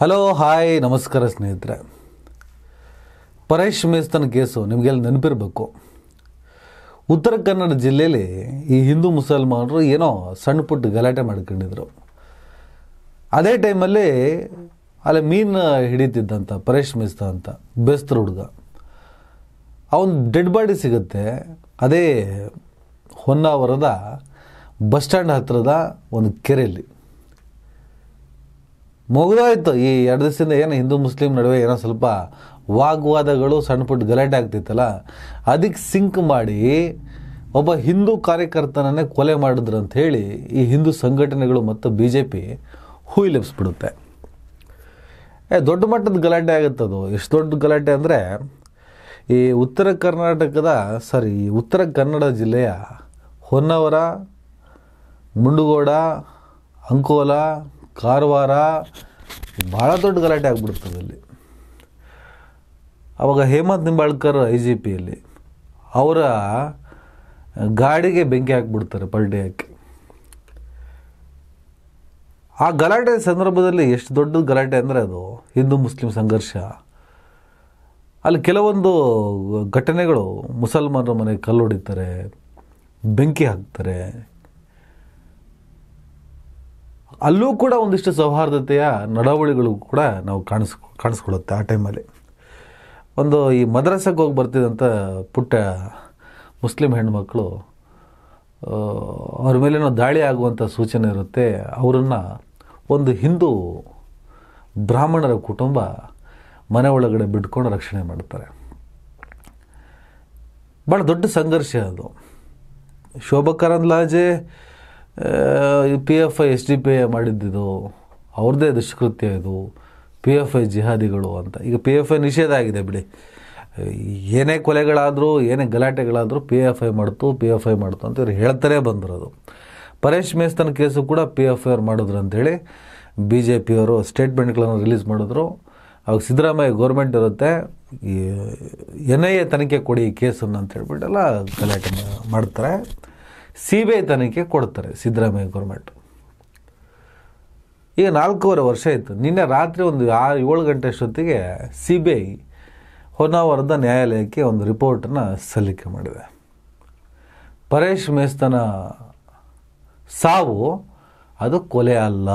hello hi ನಮಸ್ಕಾರ ಸ್ನೇಹಿತರೆ ಪರೇಶ್ ಮೇಸ್ತನ್ ಕೇಸು ನಿಮಗೆಲ್ಲ ನೆನಪಿರಬೇಕು ಉತ್ತರ ಕನ್ನಡ ಜಿಲ್ಲೆಯಲ್ಲಿ ಈ ಹಿಂದೂ ಮುಸಲ್ಮಾನರು ಏನೋ ಸಣ್ಣ ಪುಟ್ಟ ಗಲಾಟೆ ಮಾಡ್ಕೊಂಡಿದ್ರು ಅದೇ ಟೈಮಲ್ಲಿ ಅಲ್ಲಿ ಮೀನು ಹಿಡಿತಿದ್ದಂಥ ಪರೇಶ್ ಮೇಸ್ತ ಅಂತ ಬೆಸ್ತ್ರ ಹುಡುಗ ಅವನ ಡೆಡ್ ಬಾಡಿ ಸಿಗುತ್ತೆ ಅದೇ ಹೊನ್ನಾವರದ ಬಸ್ ಸ್ಟ್ಯಾಂಡ್ ಹತ್ತಿರದ ಒಂದು ಕೆರೆಯಲ್ಲಿ ಮುಗಿದೋಯ್ತು ಈ ಎರಡು ದಿವಸದಿಂದ ಏನು ಹಿಂದೂ ಮುಸ್ಲಿಂ ನಡುವೆ ಏನೋ ಸ್ವಲ್ಪ ವಾಗ್ವಾದಗಳು ಸಣ್ಣ ಪುಟ್ಟ ಗಲಾಟೆ ಆಗ್ತಿತ್ತಲ್ಲ ಅದಕ್ಕೆ ಸಿಂಕ್ ಮಾಡಿ ಒಬ್ಬ ಹಿಂದೂ ಕಾರ್ಯಕರ್ತನನ್ನೇ ಕೊಲೆ ಮಾಡಿದ್ರು ಅಂತ ಹೇಳಿ ಈ ಹಿಂದೂ ಸಂಘಟನೆಗಳು ಮತ್ತು ಬಿ ಜೆ ಪಿ ಹುಯಿಲೆಬ್ಸ್ಬಿಡುತ್ತೆ ಏ ದೊಡ್ಡ ಮಟ್ಟದ ಗಲಾಟೆ ಆಗುತ್ತೆ ಅದು ಎಷ್ಟು ದೊಡ್ಡ ಗಲಾಟೆ ಅಂದರೆ ಈ ಉತ್ತರ ಕರ್ನಾಟಕದ ಸಾರಿ ಉತ್ತರ ಕನ್ನಡ ಜಿಲ್ಲೆಯ ಹೊನ್ನವರ ಮುಂಡುಗೋಡ ಅಂಕೋಲ ಕಾರವಾರ ಭಾಳ ದೊಡ್ಡ ಗಲಾಟೆ ಆಗಿಬಿಡ್ತದೆ ಅಲ್ಲಿ ಅವಾಗ ಹೇಮಂತ್ ನಿಂಬಾಳ್ಕರ್ ಐ ಜಿ ಪಿಯಲ್ಲಿ ಅವರ ಗಾಡಿಗೆ ಬೆಂಕಿ ಹಾಕ್ಬಿಡ್ತಾರೆ ಪಲ್ಟಿ ಹಾಕಿ ಆ ಗಲಾಟೆ ಸಂದರ್ಭದಲ್ಲಿ ಎಷ್ಟು ದೊಡ್ಡ ಗಲಾಟೆ ಅಂದರೆ ಅದು ಹಿಂದೂ ಮುಸ್ಲಿಂ ಸಂಘರ್ಷ ಅಲ್ಲಿ ಕೆಲವೊಂದು ಘಟನೆಗಳು ಮುಸಲ್ಮಾನರ ಮನೆಗೆ ಕಲ್ಲೊಡಿತಾರೆ ಬೆಂಕಿ ಹಾಕ್ತಾರೆ ಅಲ್ಲೂ ಕೂಡ ಒಂದಿಷ್ಟು ಸೌಹಾರ್ದತೆಯ ನಡವಳಿಗಳು ಕೂಡ ನಾವು ಕಾಣಿಸ್ ಕಾಣಿಸ್ಕೊಳ್ಳುತ್ತೆ ಆ ಟೈಮಲ್ಲಿ ಒಂದು ಈ ಮದ್ರಾಸಕ್ಕೆ ಹೋಗಿ ಬರ್ತಿದ್ದಂಥ ಪುಟ್ಟ ಮುಸ್ಲಿಂ ಹೆಣ್ಮಕ್ಳು ಅವ್ರ ಮೇಲೇನೋ ದಾಳಿ ಆಗುವಂಥ ಸೂಚನೆ ಇರುತ್ತೆ ಅವರನ್ನು ಒಂದು ಹಿಂದೂ ಬ್ರಾಹ್ಮಣರ ಕುಟುಂಬ ಮನೆ ಒಳಗಡೆ ಬಿಟ್ಕೊಂಡು ರಕ್ಷಣೆ ಮಾಡ್ತಾರೆ ಭಾಳ ದೊಡ್ಡ ಸಂಘರ್ಷ ಅದು ಲಾಜೆ P F I S D P I ಮಾಡಿದ್ದಿದು ಅವ್ರದ್ದೇ ದುಷ್ಕೃತ್ಯ ಇದು ಪಿ ಎಫ್ ಐ ಜಿಹಾದಿಗಳು ಅಂತ ಈಗ ಪಿ ಎಫ್ ಐ ನಿಷೇಧ ಆಗಿದೆ ಬಿಡಿ ಏನೇ ಕೊಲೆಗಳಾದರೂ ಏನೇ ಗಲಾಟೆಗಳಾದರೂ ಪಿ ಎಫ್ ಐ ಮಾಡ್ತು ಪಿ ಎಫ್ ಐ ಮಾಡ್ತು ಅಂತ ಇವ್ರು ಹೇಳ್ತಾನೆ ಅದು ಪರೇಶ್ ಮೇಸ್ತನ್ ಕೇಸು ಕೂಡ ಪಿ ಎಫ್ ಐ ಆರ್ ಮಾಡಿದ್ರು ಅಂತೇಳಿ ಬಿ ಜೆ ಪಿಯವರು ಸ್ಟೇಟ್ಮೆಂಟ್ಗಳನ್ನು ರಿಲೀಸ್ ಮಾಡಿದ್ರು ಅವಾಗ ಸಿದ್ದರಾಮಯ್ಯ ಗೌರ್ಮೆಂಟ್ ಇರುತ್ತೆ ಎನ್ ಐ ಎ ತನಿಖೆ ಕೊಡಿ ಕೇಸನ್ನು ಅಂತ ಹೇಳ್ಬಿಟ್ಟೆಲ್ಲ ಗಲಾಟೆ ಮಾಡ್ತಾರೆ ಸಿ ಬಿ ಐ ತನಿಖೆ ಕೊಡ್ತಾರೆ ಸಿದ್ದರಾಮಯ್ಯ ಗೌರ್ಮೆಂಟ್ ಈಗ ನಾಲ್ಕೂವರೆ ವರ್ಷ ಆಯಿತು ನಿನ್ನೆ ರಾತ್ರಿ ಒಂದು ಆರು ಏಳು ಗಂಟೆ ಅಷ್ಟೊತ್ತಿಗೆ ಸಿ ಬಿ ಐ ಹೊನ್ನಾವರದ ನ್ಯಾಯಾಲಯಕ್ಕೆ ಒಂದು ರಿಪೋರ್ಟನ್ನು ಸಲ್ಲಿಕೆ ಮಾಡಿದೆ ಪರೇಶ್ ಮೇಸ್ತನ ಸಾವು ಅದು ಕೊಲೆ ಅಲ್ಲ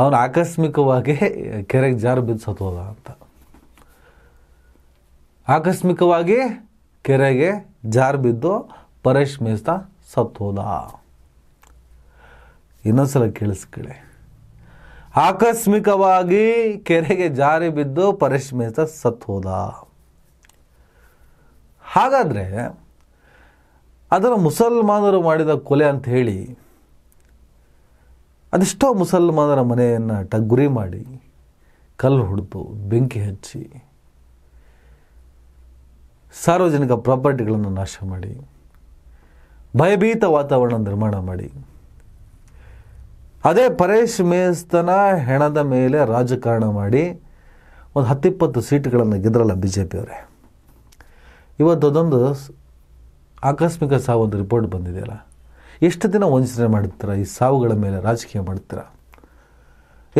ಅವನು ಆಕಸ್ಮಿಕವಾಗಿ ಕೆರೆಗೆ ಜಾರು ಬಿದ್ದು ಸತ್ತೋದ ಅಂತ ಆಕಸ್ಮಿಕವಾಗಿ ಕೆರೆಗೆ ಜಾರು ಬಿದ್ದು ಪರೇಶ್ ಮೇಸ್ತಾ ಸತ್ತೋದ ಇನ್ನೊಂದ್ಸಲ ಕೇಳಿಸ್ಕೊಳ್ಳಿ ಆಕಸ್ಮಿಕವಾಗಿ ಕೆರೆಗೆ ಜಾರಿ ಬಿದ್ದು ಪರೇಶ್ ಮೇಸ್ತಾ ಸತ್ತೋದ ಹಾಗಾದರೆ ಅದರ ಮುಸಲ್ಮಾನರು ಮಾಡಿದ ಕೊಲೆ ಅಂತ ಹೇಳಿ ಅದೆಷ್ಟೋ ಮುಸಲ್ಮಾನರ ಮನೆಯನ್ನು ಟಗ್ಗುರಿ ಮಾಡಿ ಕಲ್ಲು ಹೊಡೆದು ಬೆಂಕಿ ಹಚ್ಚಿ ಸಾರ್ವಜನಿಕ ಪ್ರಾಪರ್ಟಿಗಳನ್ನು ನಾಶ ಮಾಡಿ ಭಯಭೀತ ವಾತಾವರಣ ನಿರ್ಮಾಣ ಮಾಡಿ ಅದೇ ಪರೇಶ್ ಮೇಸ್ತನ ಹೆಣದ ಮೇಲೆ ರಾಜಕಾರಣ ಮಾಡಿ ಒಂದು ಹತ್ತಿಪ್ಪತ್ತು ಸೀಟ್ಗಳನ್ನು ಗೆದ್ರಲ್ಲ ಬಿ ಜೆ ಪಿಯವರೇ ಇವತ್ತು ಅದೊಂದು ಆಕಸ್ಮಿಕ ಸಾವು ಒಂದು ರಿಪೋರ್ಟ್ ಬಂದಿದೆಯಲ್ಲ ಎಷ್ಟು ದಿನ ವಂಚನೆ ಮಾಡ್ತೀರಾ ಈ ಸಾವುಗಳ ಮೇಲೆ ರಾಜಕೀಯ ಮಾಡ್ತೀರಾ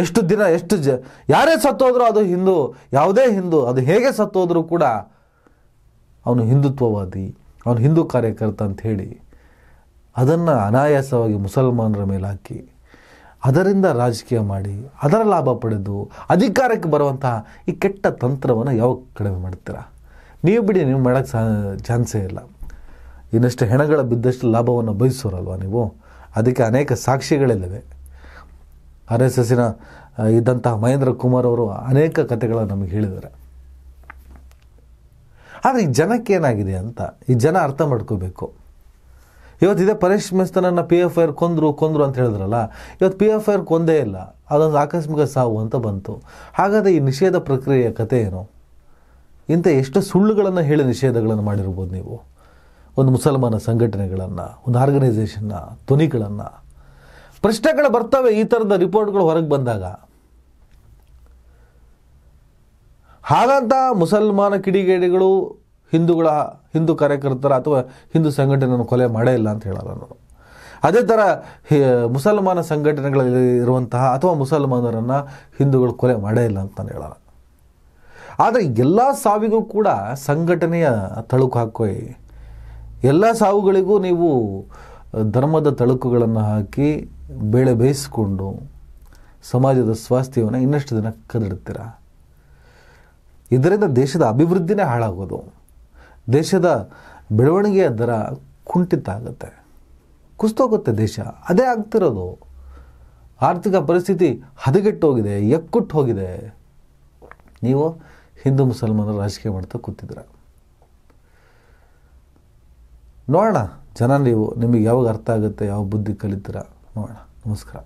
ಎಷ್ಟು ದಿನ ಎಷ್ಟು ಜ ಯಾರೇ ಸತ್ತೋದ್ರೂ ಅದು ಹಿಂದೂ ಯಾವುದೇ ಹಿಂದೂ ಅದು ಹೇಗೆ ಸತ್ತೋದ್ರೂ ಕೂಡ ಅವನು ಹಿಂದುತ್ವವಾದಿ ಅವನು ಹಿಂದೂ ಕಾರ್ಯಕರ್ತ ಅಂತ ಹೇಳಿ ಅದನ್ನು ಅನಾಯಾಸವಾಗಿ ಮುಸಲ್ಮಾನರ ಮೇಲೆ ಹಾಕಿ ಅದರಿಂದ ರಾಜಕೀಯ ಮಾಡಿ ಅದರ ಲಾಭ ಪಡೆದು ಅಧಿಕಾರಕ್ಕೆ ಬರುವಂತಹ ಈ ಕೆಟ್ಟ ತಂತ್ರವನ್ನು ಯಾವ ಕಡಿಮೆ ಮಾಡ್ತೀರಾ ನೀವು ಬಿಡಿ ನೀವು ಮಾಡೋಕ್ಕೆ ಸಾ ಚಾನ್ಸೇ ಇಲ್ಲ ಇನ್ನಷ್ಟು ಹೆಣಗಳ ಬಿದ್ದಷ್ಟು ಲಾಭವನ್ನು ಬಯಸೋರಲ್ವ ನೀವು ಅದಕ್ಕೆ ಅನೇಕ ಸಾಕ್ಷಿಗಳಿದ್ದಾವೆ ಆರ್ ಎಸ್ ಎಸ್ಸಿನ ಇದ್ದಂತಹ ಮಹೇಂದ್ರ ಕುಮಾರ್ ಅವರು ಅನೇಕ ಕಥೆಗಳನ್ನು ನಮಗೆ ಹೇಳಿದ್ದಾರೆ ಆದರೆ ಈ ಜನಕ್ಕೇನಾಗಿದೆ ಅಂತ ಈ ಜನ ಅರ್ಥ ಮಾಡ್ಕೋಬೇಕು ಇವತ್ತು ಇದೇ ಪರೇಶ್ ಮಿಸ್ತನನ್ನು ಪಿ ಎಫ್ ಆರ್ ಕೊಂದರು ಕೊಂದರು ಅಂತ ಹೇಳಿದ್ರಲ್ಲ ಇವತ್ತು ಪಿ ಎಫ್ ಐರ್ ಕೊಂದೇ ಇಲ್ಲ ಅದೊಂದು ಆಕಸ್ಮಿಕ ಸಾವು ಅಂತ ಬಂತು ಹಾಗಾದರೆ ಈ ನಿಷೇಧ ಪ್ರಕ್ರಿಯೆಯ ಕಥೆ ಏನು ಇಂಥ ಎಷ್ಟು ಸುಳ್ಳುಗಳನ್ನು ಹೇಳಿ ನಿಷೇಧಗಳನ್ನು ಮಾಡಿರ್ಬೋದು ನೀವು ಒಂದು ಮುಸಲ್ಮಾನ ಸಂಘಟನೆಗಳನ್ನು ಒಂದು ಆರ್ಗನೈಸೇಷನ್ನ ಧ್ವನಿಗಳನ್ನು ಪ್ರಶ್ನೆಗಳು ಬರ್ತವೆ ಈ ಥರದ ರಿಪೋರ್ಟ್ಗಳು ಹೊರಗೆ ಬಂದಾಗ ಹಾಗಂತ ಮುಸಲ್ಮಾನ ಕಿಡಿಗೇಡಿಗಳು ಹಿಂದೂಗಳ ಹಿಂದೂ ಕಾರ್ಯಕರ್ತರ ಅಥವಾ ಹಿಂದೂ ಸಂಘಟನೆಯನ್ನು ಕೊಲೆ ಮಾಡೇ ಇಲ್ಲ ಅಂತ ಹೇಳಲ್ಲ ನಾನು ಅದೇ ಥರ ಮುಸಲ್ಮಾನ ಸಂಘಟನೆಗಳಲ್ಲಿ ಇರುವಂತಹ ಅಥವಾ ಮುಸಲ್ಮಾನರನ್ನು ಹಿಂದೂಗಳು ಕೊಲೆ ಮಾಡೇ ಇಲ್ಲ ಅಂತ ಹೇಳಲ್ಲ ಆದರೆ ಎಲ್ಲ ಸಾವಿಗೂ ಕೂಡ ಸಂಘಟನೆಯ ತಳುಕು ಹಾಕೋಯಿ ಎಲ್ಲ ಸಾವುಗಳಿಗೂ ನೀವು ಧರ್ಮದ ತಳುಕುಗಳನ್ನು ಹಾಕಿ ಬೇಳೆ ಬೇಯಿಸಿಕೊಂಡು ಸಮಾಜದ ಸ್ವಾಸ್ಥ್ಯವನ್ನು ಇನ್ನಷ್ಟು ದಿನ ಕದಡುತ್ತೀರ ಇದರಿಂದ ದೇಶದ ಅಭಿವೃದ್ಧಿನೇ ಹಾಳಾಗೋದು ದೇಶದ ಬೆಳವಣಿಗೆಯ ದರ ಕುಂಠಿತ ಆಗುತ್ತೆ ಕುಸ್ತೋಗುತ್ತೆ ದೇಶ ಅದೇ ಆಗ್ತಿರೋದು ಆರ್ಥಿಕ ಪರಿಸ್ಥಿತಿ ಹದಗೆಟ್ಟೋಗಿದೆ ಎಕ್ಕುಟ್ಟು ಹೋಗಿದೆ ನೀವು ಹಿಂದೂ ಮುಸಲ್ಮಾನರು ರಾಜಕೀಯ ಮಾಡ್ತಾ ಕೂತಿದ್ದೀರ ನೋಡೋಣ ಜನ ನೀವು ನಿಮಗೆ ಯಾವಾಗ ಅರ್ಥ ಆಗುತ್ತೆ ಯಾವ ಬುದ್ಧಿ ಕಲಿತೀರ ನೋಡೋಣ ನಮಸ್ಕಾರ